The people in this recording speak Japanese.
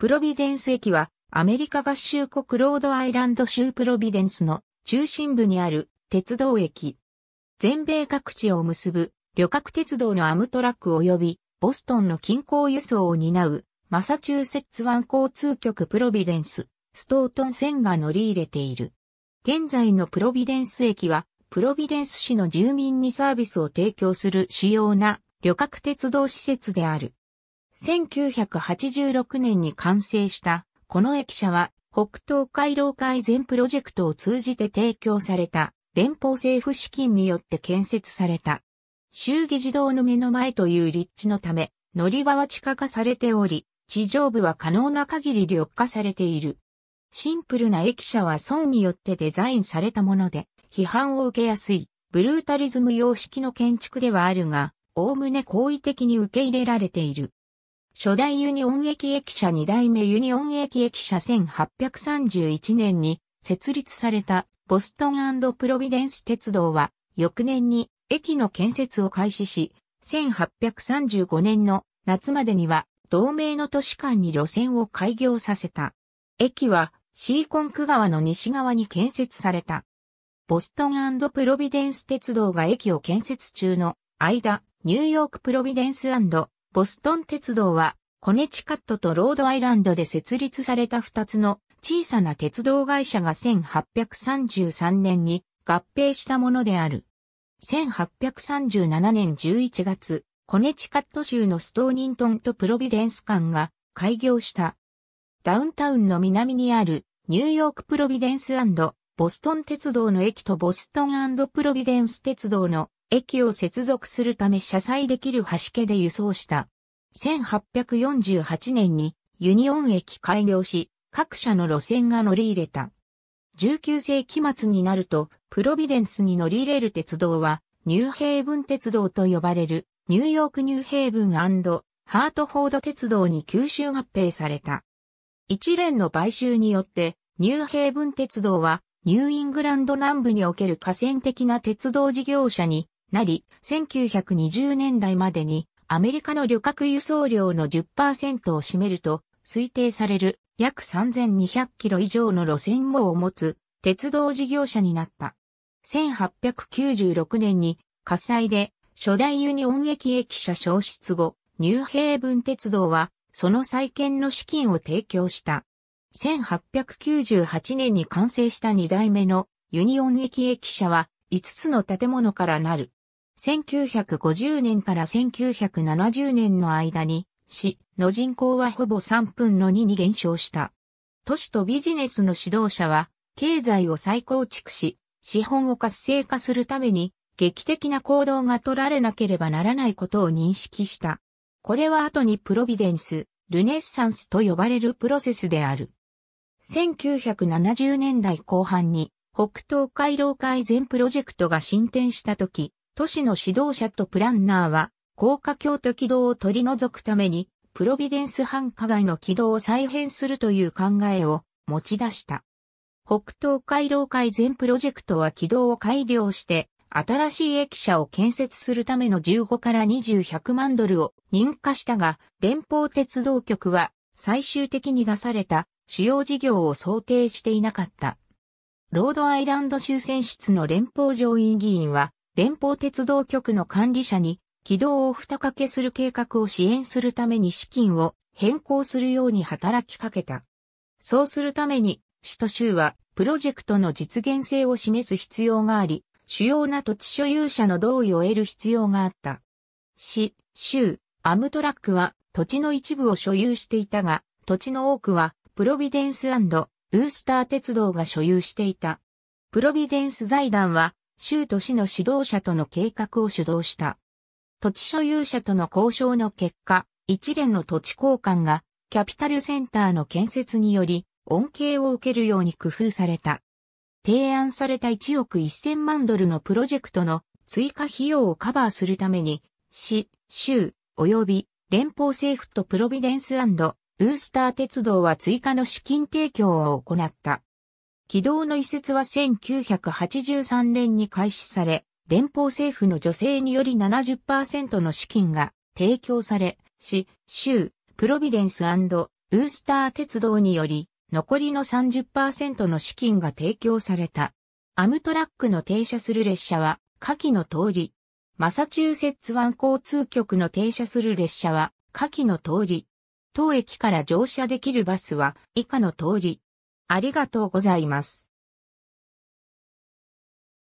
プロビデンス駅は、アメリカ合衆国ロードアイランド州プロビデンスの中心部にある鉄道駅。全米各地を結ぶ旅客鉄道のアムトラック及びボストンの近郊輸送を担うマサチューセッツ湾交通局プロビデンス、ストートン線が乗り入れている。現在のプロビデンス駅は、プロビデンス市の住民にサービスを提供する主要な旅客鉄道施設である。1986年に完成したこの駅舎は北東回廊改善プロジェクトを通じて提供された連邦政府資金によって建設された。衆議児童の目の前という立地のため、乗り場は地下化されており、地上部は可能な限り緑化されている。シンプルな駅舎は層によってデザインされたもので、批判を受けやすい、ブルータリズム様式の建築ではあるが、概ね好意的に受け入れられている。初代ユニオン駅駅舎二代目ユニオン駅駅舎1831年に設立されたボストンプロビデンス鉄道は翌年に駅の建設を開始し、1835年の夏までには同盟の都市間に路線を開業させた。駅はシーコンク川の西側に建設された。ボストンプロビデンス鉄道が駅を建設中の間、ニューヨークプロビデンスボストン鉄道は、コネチカットとロードアイランドで設立された2つの小さな鉄道会社が1833年に合併したものである。1837年11月、コネチカット州のストーニントンとプロビデンス間が開業した。ダウンタウンの南にあるニューヨークプロビデンスボストン鉄道の駅とボストンプロビデンス鉄道の駅を接続するため車載できる端家で輸送した。1848年にユニオン駅開業し、各社の路線が乗り入れた。19世紀末になると、プロビデンスに乗り入れる鉄道は、ニューヘイブン鉄道と呼ばれる、ニューヨークニューヘイブンハートフォード鉄道に吸収合併された。一連の買収によって、ニューヘイブン鉄道は、ニューイングランド南部における河川的な鉄道事業者になり、1920年代までにアメリカの旅客輸送量の10%を占めると推定される約3200キロ以上の路線網を持つ鉄道事業者になった。1896年に火災で初代ユニオン駅駅舎消失後、ニューヘイブン鉄道はその再建の資金を提供した。1898年に完成した2代目のユニオン駅駅舎は5つの建物からなる。1950年から1970年の間に、市の人口はほぼ3分の2に減少した。都市とビジネスの指導者は、経済を再構築し、資本を活性化するために、劇的な行動が取られなければならないことを認識した。これは後にプロビデンス、ルネッサンスと呼ばれるプロセスである。1970年代後半に、北東回廊改善プロジェクトが進展した時、都市の指導者とプランナーは、高架橋と軌道を取り除くために、プロビデンス繁華街の軌道を再編するという考えを持ち出した。北東回廊改善プロジェクトは軌道を改良して、新しい駅舎を建設するための15から20 100万ドルを認可したが、連邦鉄道局は最終的に出された主要事業を想定していなかった。ロードアイランド州選出の連邦上院議員は、連邦鉄道局の管理者に軌道を二掛けする計画を支援するために資金を変更するように働きかけた。そうするために、市と州はプロジェクトの実現性を示す必要があり、主要な土地所有者の同意を得る必要があった。市、州、アムトラックは土地の一部を所有していたが、土地の多くはプロビデンスウースター鉄道が所有していた。プロビデンス財団は州都市の指導者との計画を主導した。土地所有者との交渉の結果、一連の土地交換がキャピタルセンターの建設により恩恵を受けるように工夫された。提案された1億1000万ドルのプロジェクトの追加費用をカバーするために、市、州、及び連邦政府とプロビデンスウースター鉄道は追加の資金提供を行った。軌道の移設は1983年に開始され、連邦政府の助成により70%の資金が提供され、市、州、プロビデンスウースター鉄道により、残りの30%の資金が提供された。アムトラックの停車する列車は、下記の通り。マサチューセッツ湾交通局の停車する列車は、下記の通り。当駅から乗車できるバスは、以下の通り。ありがとうございます。